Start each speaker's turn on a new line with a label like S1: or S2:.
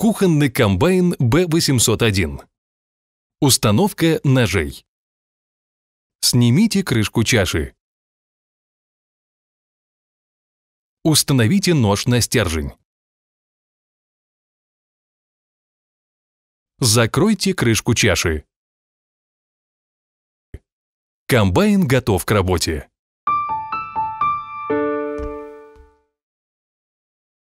S1: Кухонный комбайн B801. Установка ножей.
S2: Снимите крышку чаши. Установите нож на стержень. Закройте крышку чаши. Комбайн готов к работе.